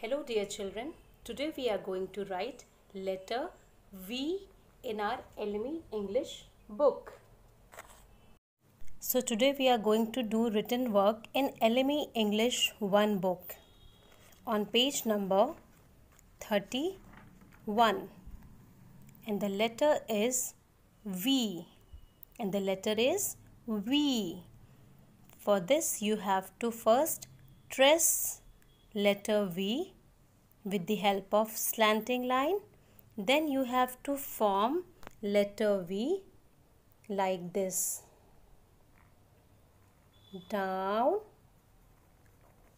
Hello dear children, today we are going to write letter V in our LME English book. So today we are going to do written work in LME English 1 book on page number 31 and the letter is V and the letter is V. For this you have to first trace letter V with the help of slanting line. Then you have to form letter V like this. Down,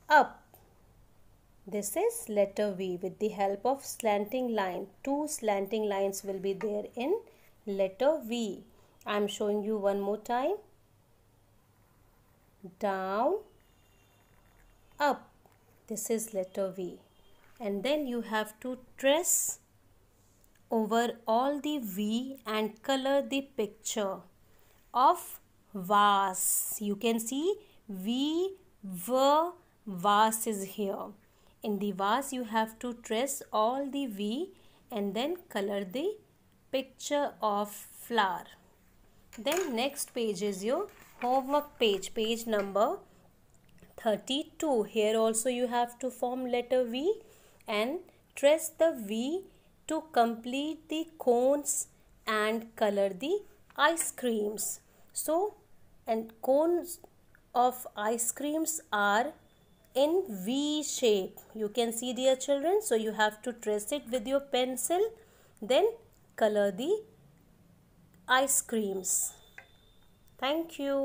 up. This is letter V with the help of slanting line. Two slanting lines will be there in letter V. I am showing you one more time. Down, up this is letter V and then you have to trace over all the V and color the picture of vase. You can see V, V, vase is here. In the vase you have to trace all the V and then color the picture of flower. Then next page is your homework page, page number 32 here also you have to form letter V and trace the V to complete the cones and color the ice creams so and cones of ice creams are in V shape you can see dear children so you have to trace it with your pencil then color the ice creams thank you